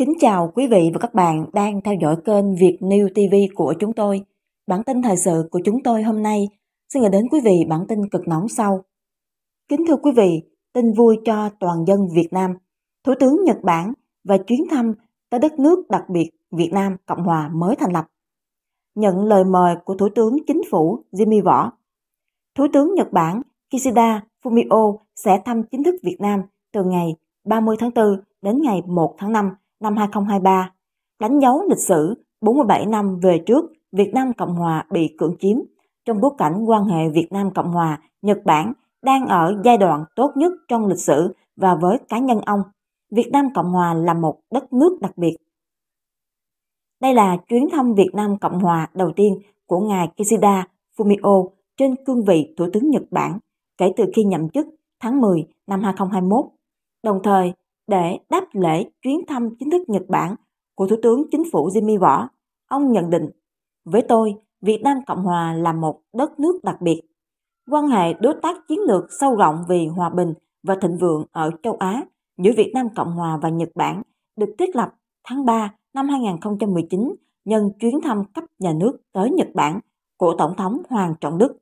Kính chào quý vị và các bạn đang theo dõi kênh Việt New TV của chúng tôi. Bản tin thời sự của chúng tôi hôm nay xin gửi đến quý vị bản tin cực nóng sau. Kính thưa quý vị, tin vui cho toàn dân Việt Nam. Thủ tướng Nhật Bản và chuyến thăm tới đất nước đặc biệt Việt Nam Cộng hòa mới thành lập. Nhận lời mời của Thủ tướng Chính phủ Jimmy Võ, Thủ tướng Nhật Bản Kishida Fumio sẽ thăm chính thức Việt Nam từ ngày 30 tháng 4 đến ngày 1 tháng 5 năm 2023, đánh dấu lịch sử 47 năm về trước Việt Nam Cộng Hòa bị cưỡng chiếm trong bối cảnh quan hệ Việt Nam Cộng Hòa Nhật Bản đang ở giai đoạn tốt nhất trong lịch sử và với cá nhân ông, Việt Nam Cộng Hòa là một đất nước đặc biệt. Đây là chuyến thăm Việt Nam Cộng Hòa đầu tiên của ngài Kishida Fumio trên cương vị Thủ tướng Nhật Bản kể từ khi nhậm chức tháng 10 năm 2021, đồng thời để đáp lễ chuyến thăm chính thức Nhật Bản của Thủ tướng Chính phủ Jimmy Võ. Ông nhận định, với tôi, Việt Nam Cộng Hòa là một đất nước đặc biệt. Quan hệ đối tác chiến lược sâu rộng vì hòa bình và thịnh vượng ở châu Á giữa Việt Nam Cộng Hòa và Nhật Bản được thiết lập tháng 3 năm 2019 nhân chuyến thăm cấp nhà nước tới Nhật Bản của Tổng thống Hoàng Trọng Đức.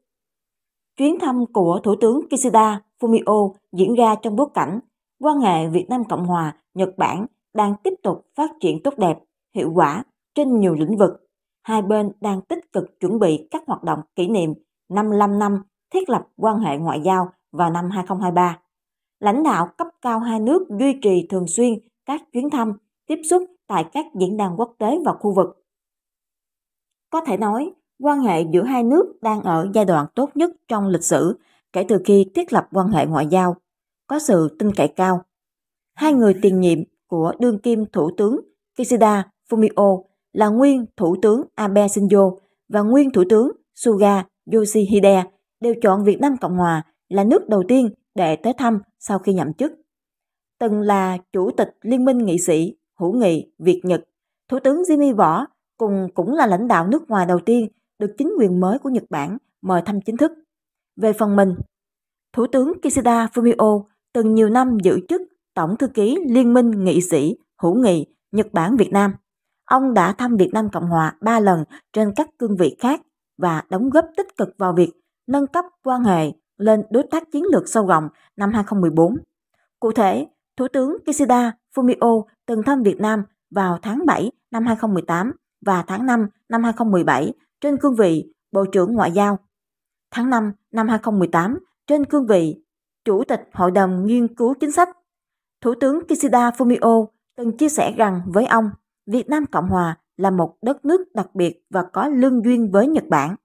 Chuyến thăm của Thủ tướng Kishida Fumio diễn ra trong bối cảnh quan hệ Việt Nam Cộng Hòa, Nhật Bản đang tiếp tục phát triển tốt đẹp, hiệu quả trên nhiều lĩnh vực. Hai bên đang tích cực chuẩn bị các hoạt động kỷ niệm 55 năm thiết lập quan hệ ngoại giao vào năm 2023. Lãnh đạo cấp cao hai nước duy trì thường xuyên các chuyến thăm, tiếp xúc tại các diễn đàn quốc tế và khu vực. Có thể nói, quan hệ giữa hai nước đang ở giai đoạn tốt nhất trong lịch sử kể từ khi thiết lập quan hệ ngoại giao có sự tin cậy cao. Hai người tiền nhiệm của đương kim Thủ tướng Kishida Fumio là nguyên Thủ tướng Abe Shinzo và nguyên Thủ tướng Suga Yoshihide đều chọn Việt Nam Cộng Hòa là nước đầu tiên để tới thăm sau khi nhậm chức. Từng là Chủ tịch Liên minh nghị sĩ hữu nghị Việt Nhật, Thủ tướng Jimmy Võ cùng cũng là lãnh đạo nước ngoài đầu tiên được chính quyền mới của Nhật Bản mời thăm chính thức. Về phần mình, Thủ tướng Kishida Fumio từng nhiều năm giữ chức Tổng Thư ký Liên minh Nghị sĩ Hữu nghị Nhật Bản Việt Nam. Ông đã thăm Việt Nam Cộng Hòa 3 lần trên các cương vị khác và đóng góp tích cực vào việc nâng cấp quan hệ lên đối tác chiến lược sâu rộng năm 2014. Cụ thể, Thủ tướng Kishida Fumio từng thăm Việt Nam vào tháng 7 năm 2018 và tháng 5 năm 2017 trên cương vị Bộ trưởng Ngoại giao. Tháng 5 năm 2018 trên cương vị Chủ tịch Hội đồng Nghiên cứu Chính sách. Thủ tướng Kishida Fumio từng chia sẻ rằng với ông, Việt Nam Cộng Hòa là một đất nước đặc biệt và có lương duyên với Nhật Bản.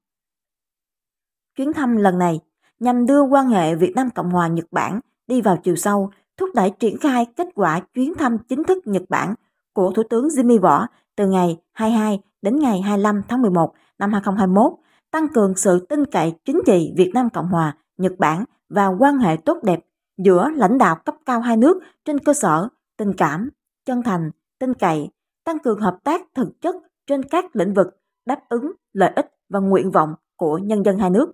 Chuyến thăm lần này nhằm đưa quan hệ Việt Nam Cộng Hòa Nhật Bản đi vào chiều sâu, thúc đẩy triển khai kết quả chuyến thăm chính thức Nhật Bản của Thủ tướng Jimmy Võ từ ngày 22 đến ngày 25 tháng 11 năm 2021, tăng cường sự tin cậy chính trị Việt Nam Cộng Hòa Nhật Bản và quan hệ tốt đẹp giữa lãnh đạo cấp cao hai nước trên cơ sở tình cảm, chân thành, tin cậy, tăng cường hợp tác thực chất trên các lĩnh vực đáp ứng lợi ích và nguyện vọng của nhân dân hai nước.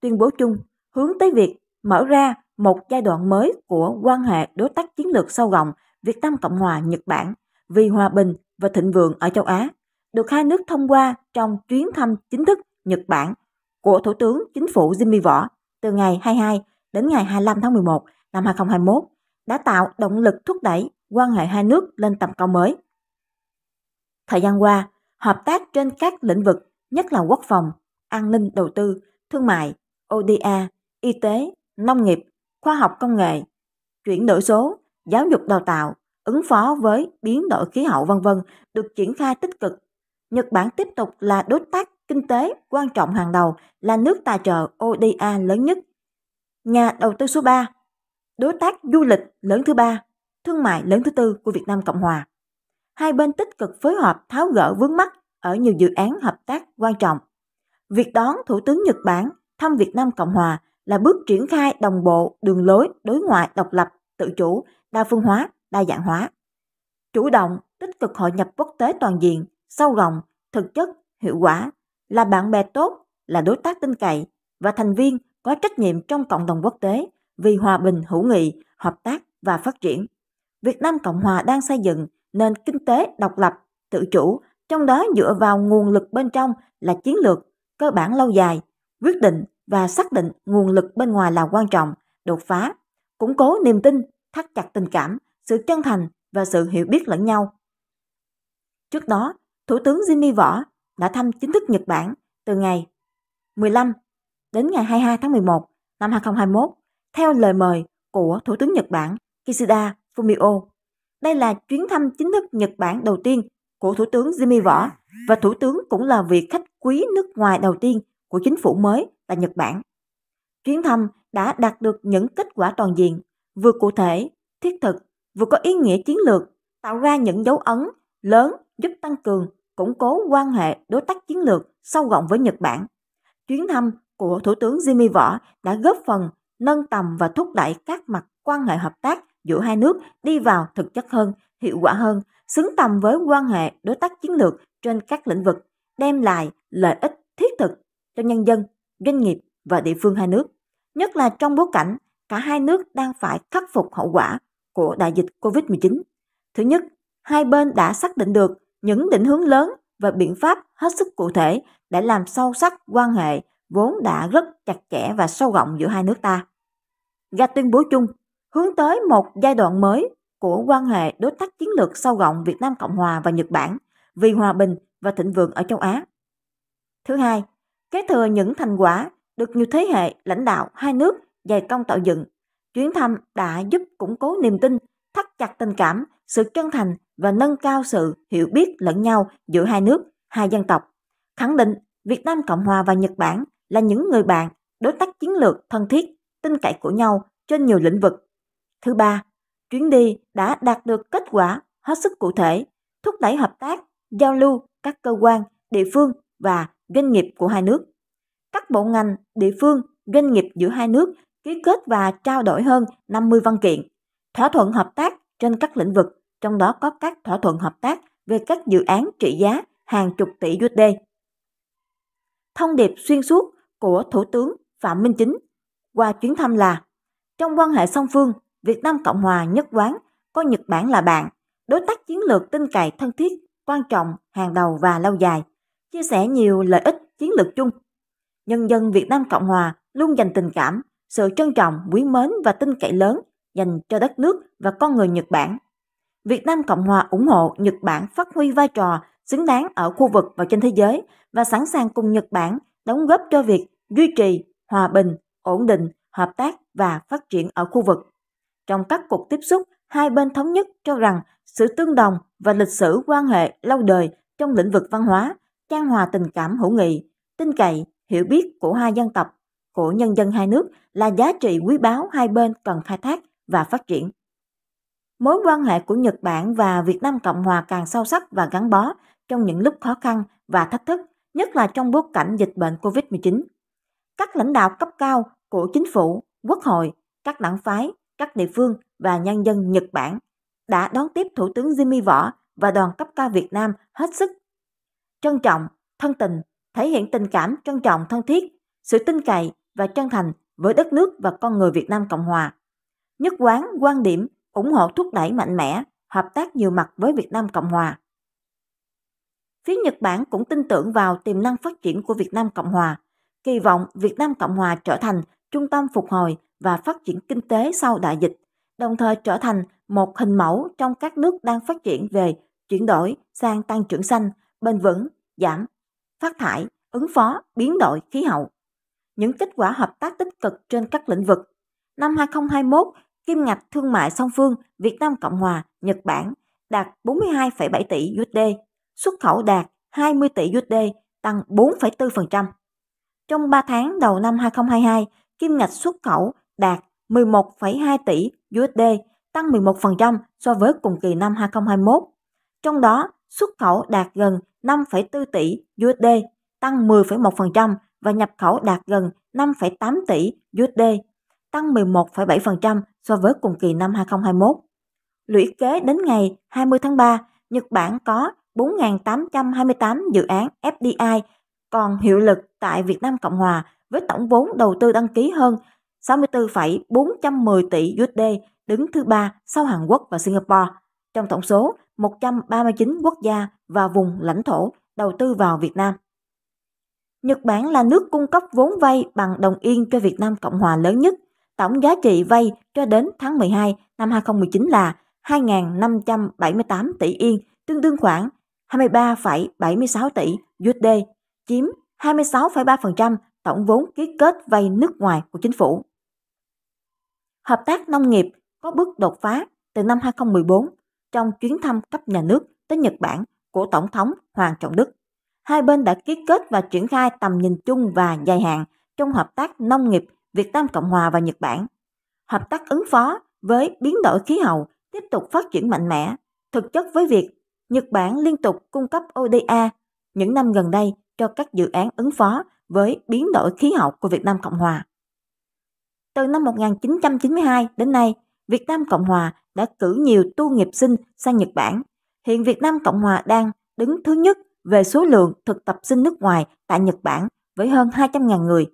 Tuyên bố chung hướng tới việc mở ra một giai đoạn mới của quan hệ đối tác chiến lược sâu rộng Việt Nam Cộng hòa Nhật Bản vì hòa bình và thịnh vượng ở châu Á, được hai nước thông qua trong chuyến thăm chính thức Nhật Bản của Thủ tướng Chính phủ Jimmy Võ từ ngày 22 đến ngày 25 tháng 11 năm 2021 đã tạo động lực thúc đẩy quan hệ hai nước lên tầm cao mới. Thời gian qua, hợp tác trên các lĩnh vực nhất là quốc phòng, an ninh đầu tư, thương mại, ODA, y tế, nông nghiệp, khoa học công nghệ, chuyển đổi số, giáo dục đào tạo, ứng phó với biến đổi khí hậu vân vân được triển khai tích cực. Nhật Bản tiếp tục là đối tác kinh tế quan trọng hàng đầu, là nước tài trợ ODA lớn nhất. Nhà đầu tư số 3, đối tác du lịch lớn thứ ba, thương mại lớn thứ tư của Việt Nam Cộng Hòa. Hai bên tích cực phối hợp tháo gỡ vướng mắc ở nhiều dự án hợp tác quan trọng. Việc đón Thủ tướng Nhật Bản thăm Việt Nam Cộng Hòa là bước triển khai đồng bộ đường lối đối ngoại độc lập, tự chủ, đa phương hóa, đa dạng hóa. Chủ động, tích cực hội nhập quốc tế toàn diện, sâu rộng, thực chất, hiệu quả, là bạn bè tốt, là đối tác tin cậy và thành viên có trách nhiệm trong cộng đồng quốc tế vì hòa bình hữu nghị, hợp tác và phát triển. Việt Nam Cộng Hòa đang xây dựng nền kinh tế độc lập, tự chủ, trong đó dựa vào nguồn lực bên trong là chiến lược, cơ bản lâu dài, quyết định và xác định nguồn lực bên ngoài là quan trọng, đột phá, củng cố niềm tin, thắt chặt tình cảm, sự chân thành và sự hiểu biết lẫn nhau. Trước đó, Thủ tướng Jimmy Võ đã thăm chính thức Nhật Bản từ ngày 15 đến ngày 22 tháng 11 năm 2021 theo lời mời của Thủ tướng Nhật Bản Kishida Fumio. Đây là chuyến thăm chính thức Nhật Bản đầu tiên của Thủ tướng Jimmy Võ và Thủ tướng cũng là vị khách quý nước ngoài đầu tiên của chính phủ mới tại Nhật Bản. Chuyến thăm đã đạt được những kết quả toàn diện, vừa cụ thể, thiết thực, vừa có ý nghĩa chiến lược, tạo ra những dấu ấn lớn giúp tăng cường củng cố quan hệ đối tác chiến lược sâu rộng với Nhật Bản. Chuyến thăm của Thủ tướng Jimmy Võ đã góp phần nâng tầm và thúc đẩy các mặt quan hệ hợp tác giữa hai nước đi vào thực chất hơn, hiệu quả hơn, xứng tầm với quan hệ đối tác chiến lược trên các lĩnh vực, đem lại lợi ích thiết thực cho nhân dân, doanh nghiệp và địa phương hai nước, nhất là trong bối cảnh cả hai nước đang phải khắc phục hậu quả của đại dịch COVID-19. Thứ nhất, hai bên đã xác định được những định hướng lớn và biện pháp hết sức cụ thể đã làm sâu sắc quan hệ vốn đã rất chặt chẽ và sâu rộng giữa hai nước ta. Ra tuyên bố chung hướng tới một giai đoạn mới của quan hệ đối tác chiến lược sâu rộng Việt Nam Cộng Hòa và Nhật Bản vì hòa bình và thịnh vượng ở châu Á. Thứ hai, kế thừa những thành quả được nhiều thế hệ lãnh đạo hai nước dày công tạo dựng, chuyến thăm đã giúp củng cố niềm tin, thắt chặt tình cảm, sự chân thành và nâng cao sự hiểu biết lẫn nhau giữa hai nước, hai dân tộc. Khẳng định Việt Nam Cộng Hòa và Nhật Bản là những người bạn, đối tác chiến lược thân thiết, tin cậy của nhau trên nhiều lĩnh vực. Thứ ba, chuyến đi đã đạt được kết quả hết sức cụ thể, thúc đẩy hợp tác, giao lưu các cơ quan, địa phương và doanh nghiệp của hai nước. Các bộ ngành, địa phương, doanh nghiệp giữa hai nước ký kết và trao đổi hơn 50 văn kiện, thỏa thuận hợp tác trên các lĩnh vực trong đó có các thỏa thuận hợp tác về các dự án trị giá hàng chục tỷ USD. Thông điệp xuyên suốt của Thủ tướng Phạm Minh Chính qua chuyến thăm là trong quan hệ song phương, Việt Nam Cộng hòa nhất quán coi Nhật Bản là bạn, đối tác chiến lược tin cậy thân thiết, quan trọng, hàng đầu và lâu dài, chia sẻ nhiều lợi ích chiến lược chung. Nhân dân Việt Nam Cộng hòa luôn dành tình cảm, sự trân trọng, quý mến và tin cậy lớn dành cho đất nước và con người Nhật Bản. Việt Nam Cộng Hòa ủng hộ Nhật Bản phát huy vai trò xứng đáng ở khu vực và trên thế giới và sẵn sàng cùng Nhật Bản đóng góp cho việc duy trì hòa bình, ổn định, hợp tác và phát triển ở khu vực. Trong các cuộc tiếp xúc, hai bên thống nhất cho rằng sự tương đồng và lịch sử quan hệ lâu đời trong lĩnh vực văn hóa, trang hòa tình cảm hữu nghị, tin cậy, hiểu biết của hai dân tộc, của nhân dân hai nước là giá trị quý báu hai bên cần khai thác và phát triển. Mối quan hệ của Nhật Bản và Việt Nam Cộng Hòa càng sâu sắc và gắn bó trong những lúc khó khăn và thách thức, nhất là trong bối cảnh dịch bệnh COVID-19. Các lãnh đạo cấp cao của chính phủ, quốc hội, các đảng phái, các địa phương và nhân dân Nhật Bản đã đón tiếp Thủ tướng Jimmy Võ và đoàn cấp cao Việt Nam hết sức trân trọng, thân tình, thể hiện tình cảm trân trọng thân thiết, sự tin cậy và chân thành với đất nước và con người Việt Nam Cộng Hòa. Nhất quán quan điểm ủng hộ thúc đẩy mạnh mẽ hợp tác nhiều mặt với Việt Nam Cộng Hòa. Phía Nhật Bản cũng tin tưởng vào tiềm năng phát triển của Việt Nam Cộng Hòa, kỳ vọng Việt Nam Cộng Hòa trở thành trung tâm phục hồi và phát triển kinh tế sau đại dịch, đồng thời trở thành một hình mẫu trong các nước đang phát triển về chuyển đổi sang tăng trưởng xanh, bền vững, giảm phát thải, ứng phó biến đổi khí hậu. Những kết quả hợp tác tích cực trên các lĩnh vực. Năm 2021, kim ngạch thương mại song phương Việt Nam Cộng Hòa, Nhật Bản đạt 42,7 tỷ USD, xuất khẩu đạt 20 tỷ USD, tăng 4,4%. Trong 3 tháng đầu năm 2022, kim ngạch xuất khẩu đạt 11,2 tỷ USD, tăng 11% so với cùng kỳ năm 2021. Trong đó, xuất khẩu đạt gần 5,4 tỷ USD, tăng 10,1% và nhập khẩu đạt gần 5,8 tỷ USD, tăng 11,7% so với cùng kỳ năm 2021. Lũy kế đến ngày 20 tháng 3, Nhật Bản có 4.828 dự án FDI còn hiệu lực tại Việt Nam Cộng Hòa với tổng vốn đầu tư đăng ký hơn 64,410 tỷ USD, đứng thứ ba sau Hàn Quốc và Singapore. Trong tổng số 139 quốc gia và vùng lãnh thổ đầu tư vào Việt Nam. Nhật Bản là nước cung cấp vốn vay bằng đồng yên cho Việt Nam Cộng Hòa lớn nhất Tổng giá trị vay cho đến tháng 12 năm 2019 là 2.578 tỷ yên, tương đương khoảng 23,76 tỷ USD, chiếm 26,3% tổng vốn ký kết vay nước ngoài của chính phủ. Hợp tác nông nghiệp có bước đột phá từ năm 2014 trong chuyến thăm cấp nhà nước tới Nhật Bản của Tổng thống Hoàng Trọng Đức. Hai bên đã ký kết và triển khai tầm nhìn chung và dài hạn trong hợp tác nông nghiệp Việt Nam Cộng Hòa và Nhật Bản. Hợp tác ứng phó với biến đổi khí hậu tiếp tục phát triển mạnh mẽ, thực chất với việc Nhật Bản liên tục cung cấp ODA những năm gần đây cho các dự án ứng phó với biến đổi khí hậu của Việt Nam Cộng Hòa. Từ năm 1992 đến nay, Việt Nam Cộng Hòa đã cử nhiều tu nghiệp sinh sang Nhật Bản. Hiện Việt Nam Cộng Hòa đang đứng thứ nhất về số lượng thực tập sinh nước ngoài tại Nhật Bản với hơn 200.000 người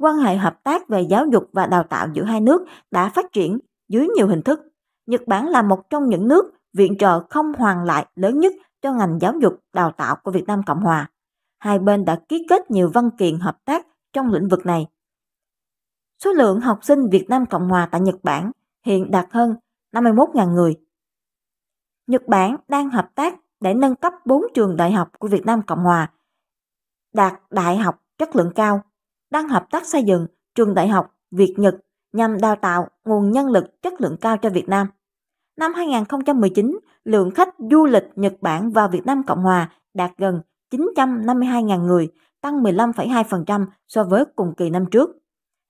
quan hệ hợp tác về giáo dục và đào tạo giữa hai nước đã phát triển dưới nhiều hình thức. Nhật Bản là một trong những nước viện trợ không hoàn lại lớn nhất cho ngành giáo dục đào tạo của Việt Nam Cộng Hòa. Hai bên đã ký kết nhiều văn kiện hợp tác trong lĩnh vực này. Số lượng học sinh Việt Nam Cộng Hòa tại Nhật Bản hiện đạt hơn 51.000 người. Nhật Bản đang hợp tác để nâng cấp 4 trường đại học của Việt Nam Cộng Hòa đạt đại học chất lượng cao đang hợp tác xây dựng trường đại học Việt Nhật nhằm đào tạo nguồn nhân lực chất lượng cao cho Việt Nam. Năm 2019, lượng khách du lịch Nhật Bản vào Việt Nam Cộng Hòa đạt gần 952.000 người, tăng 15,2% so với cùng kỳ năm trước.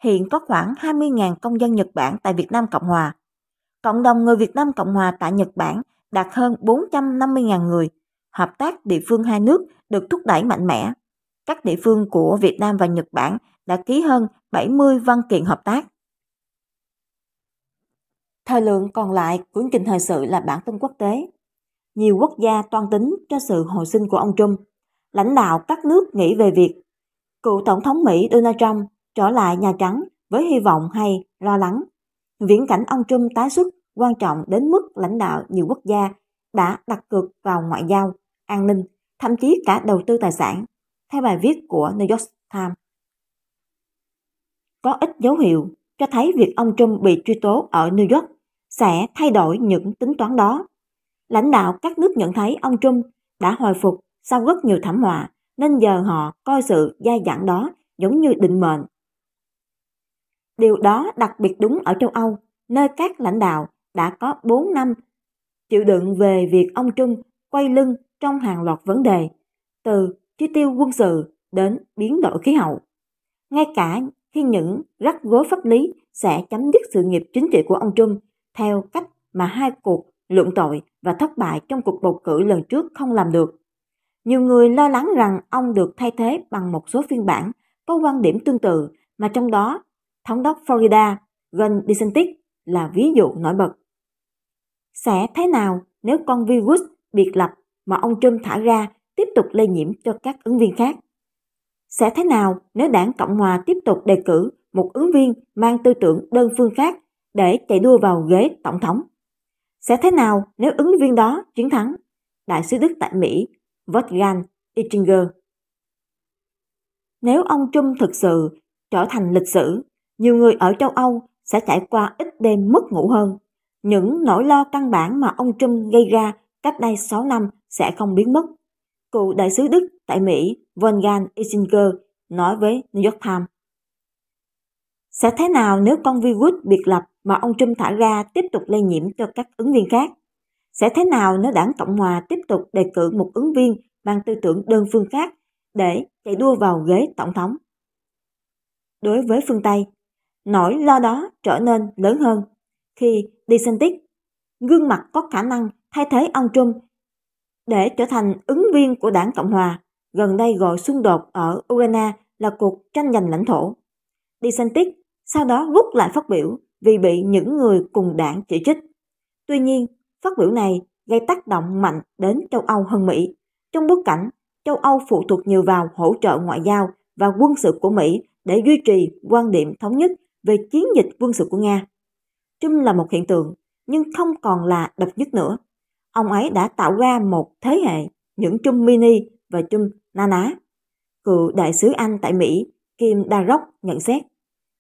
Hiện có khoảng 20.000 công dân Nhật Bản tại Việt Nam Cộng Hòa. Cộng đồng người Việt Nam Cộng Hòa tại Nhật Bản đạt hơn 450.000 người. Hợp tác địa phương hai nước được thúc đẩy mạnh mẽ. Các địa phương của Việt Nam và Nhật Bản đã ký hơn 70 văn kiện hợp tác. Thời lượng còn lại của trình thời sự là bản tin quốc tế. Nhiều quốc gia toan tính cho sự hồi sinh của ông Trump. Lãnh đạo các nước nghĩ về việc cựu Tổng thống Mỹ Donald Trump trở lại Nhà Trắng với hy vọng hay lo lắng. Viễn cảnh ông Trump tái xuất quan trọng đến mức lãnh đạo nhiều quốc gia đã đặt cược vào ngoại giao, an ninh, thậm chí cả đầu tư tài sản, theo bài viết của New York Times có ít dấu hiệu cho thấy việc ông Trump bị truy tố ở New York sẽ thay đổi những tính toán đó. Lãnh đạo các nước nhận thấy ông Trump đã hồi phục sau rất nhiều thảm họa nên giờ họ coi sự dai dẳng đó giống như định mệnh. Điều đó đặc biệt đúng ở châu Âu, nơi các lãnh đạo đã có 4 năm chịu đựng về việc ông Trung quay lưng trong hàng loạt vấn đề, từ chi tiêu quân sự đến biến đổi khí hậu. Ngay cả khi những rắc rối pháp lý sẽ chấm dứt sự nghiệp chính trị của ông Trump theo cách mà hai cuộc luận tội và thất bại trong cuộc bầu cử lần trước không làm được. Nhiều người lo lắng rằng ông được thay thế bằng một số phiên bản có quan điểm tương tự mà trong đó thống đốc Florida Ron DeSantis là ví dụ nổi bật. Sẽ thế nào nếu con virus biệt lập mà ông Trump thả ra tiếp tục lây nhiễm cho các ứng viên khác? Sẽ thế nào nếu đảng Cộng Hòa tiếp tục đề cử một ứng viên mang tư tưởng đơn phương khác để chạy đua vào ghế tổng thống? Sẽ thế nào nếu ứng viên đó chiến thắng? Đại sứ Đức tại Mỹ, Wolfgang Ittinger. Nếu ông Trump thực sự trở thành lịch sử, nhiều người ở châu Âu sẽ trải qua ít đêm mất ngủ hơn. Những nỗi lo căn bản mà ông Trump gây ra cách đây 6 năm sẽ không biến mất. Cựu đại sứ Đức tại Mỹ Wolfgang Isinger nói với New York Times. Sẽ thế nào nếu con virus biệt lập mà ông Trump thả ra tiếp tục lây nhiễm cho các ứng viên khác? Sẽ thế nào nếu đảng Cộng Hòa tiếp tục đề cử một ứng viên mang tư tưởng đơn phương khác để chạy đua vào ghế tổng thống? Đối với phương Tây, nỗi lo đó trở nên lớn hơn khi DeSantis, gương mặt có khả năng thay thế ông Trump để trở thành ứng viên của đảng Cộng Hòa, gần đây gọi xung đột ở Ukraine là cuộc tranh giành lãnh thổ. DeSantis sau đó rút lại phát biểu vì bị những người cùng đảng chỉ trích. Tuy nhiên, phát biểu này gây tác động mạnh đến châu Âu hơn Mỹ, trong bối cảnh châu Âu phụ thuộc nhiều vào hỗ trợ ngoại giao và quân sự của Mỹ để duy trì quan điểm thống nhất về chiến dịch quân sự của Nga. Trung là một hiện tượng, nhưng không còn là độc nhất nữa ông ấy đã tạo ra một thế hệ những Trung Mini và Trung Nana. Cựu đại sứ Anh tại Mỹ Kim Darroch nhận xét,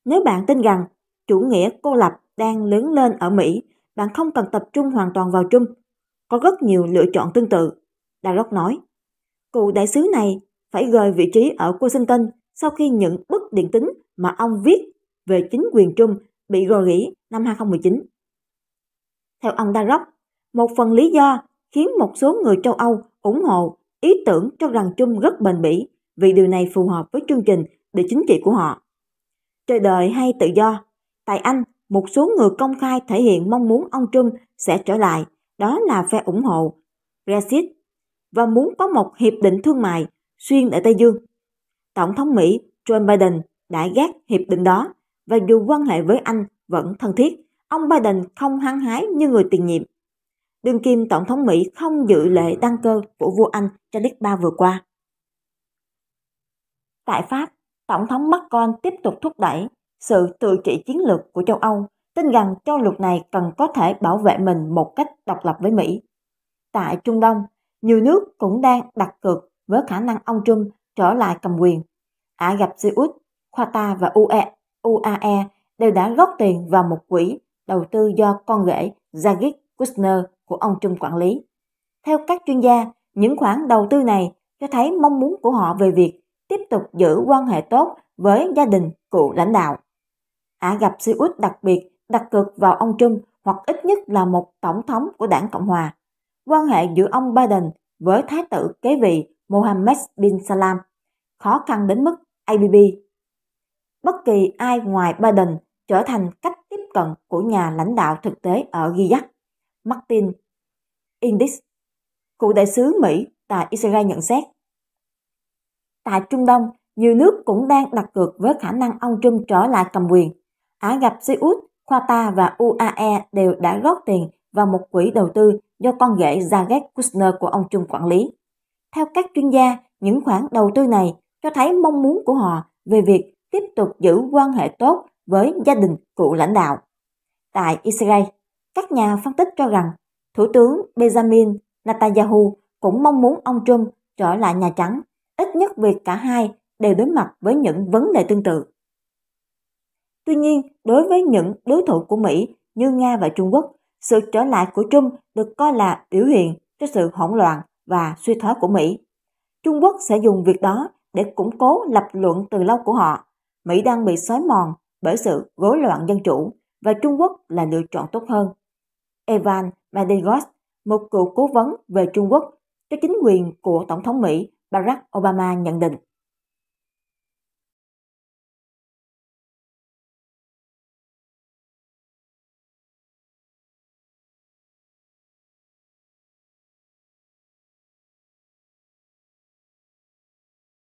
nếu bạn tin rằng chủ nghĩa cô lập đang lớn lên ở Mỹ, bạn không cần tập trung hoàn toàn vào Trung. Có rất nhiều lựa chọn tương tự. Darroch nói, cựu đại sứ này phải rời vị trí ở Washington sau khi những bức điện tính mà ông viết về chính quyền Trung bị rò rỉ năm 2019. Theo ông Darroch, một phần lý do khiến một số người châu Âu ủng hộ ý tưởng cho rằng chung rất bền bỉ vì điều này phù hợp với chương trình địa chính trị của họ. Trời đời hay tự do? Tại Anh, một số người công khai thể hiện mong muốn ông Trump sẽ trở lại, đó là phe ủng hộ Brexit và muốn có một hiệp định thương mại xuyên đại Tây Dương. Tổng thống Mỹ Joe Biden đã gác hiệp định đó và dù quan hệ với Anh vẫn thân thiết, ông Biden không hăng hái như người tiền nhiệm đương kim Tổng thống Mỹ không dự lệ đăng cơ của vua Anh Charles III vừa qua. Tại Pháp, Tổng thống Macron tiếp tục thúc đẩy sự tự trị chiến lược của châu Âu, tin rằng châu lục này cần có thể bảo vệ mình một cách độc lập với Mỹ. Tại Trung Đông, nhiều nước cũng đang đặt cược với khả năng ông Trump trở lại cầm quyền. Ả Rập Xê Út, Qatar và UE, UAE đều đã góp tiền vào một quỹ đầu tư do con rể Jared Kushner của ông Trung quản lý. Theo các chuyên gia, những khoản đầu tư này cho thấy mong muốn của họ về việc tiếp tục giữ quan hệ tốt với gia đình cựu lãnh đạo. Ả à, Gặp Xê Út đặc biệt đặt cược vào ông Trung hoặc ít nhất là một tổng thống của đảng Cộng Hòa. Quan hệ giữa ông Biden với thái tử kế vị Mohammed bin Salam khó khăn đến mức ABB. Bất kỳ ai ngoài Biden trở thành cách tiếp cận của nhà lãnh đạo thực tế ở Riyadh. Martin Index, cựu đại sứ Mỹ tại Israel nhận xét. Tại Trung Đông, nhiều nước cũng đang đặt cược với khả năng ông Trump trở lại cầm quyền. Ả Rập Xê Út, Qatar và UAE đều đã góp tiền vào một quỹ đầu tư do con rể Jared Kushner của ông Trump quản lý. Theo các chuyên gia, những khoản đầu tư này cho thấy mong muốn của họ về việc tiếp tục giữ quan hệ tốt với gia đình cựu lãnh đạo. Tại Israel, các nhà phân tích cho rằng Thủ tướng Benjamin Netanyahu cũng mong muốn ông Trump trở lại Nhà Trắng, ít nhất việc cả hai đều đối mặt với những vấn đề tương tự. Tuy nhiên, đối với những đối thủ của Mỹ như Nga và Trung Quốc, sự trở lại của Trump được coi là biểu hiện cho sự hỗn loạn và suy thoái của Mỹ. Trung Quốc sẽ dùng việc đó để củng cố lập luận từ lâu của họ. Mỹ đang bị xói mòn bởi sự rối loạn dân chủ và Trung Quốc là lựa chọn tốt hơn. Evan Mendigos, một cựu cố vấn về Trung Quốc cho chính quyền của Tổng thống Mỹ Barack Obama nhận định.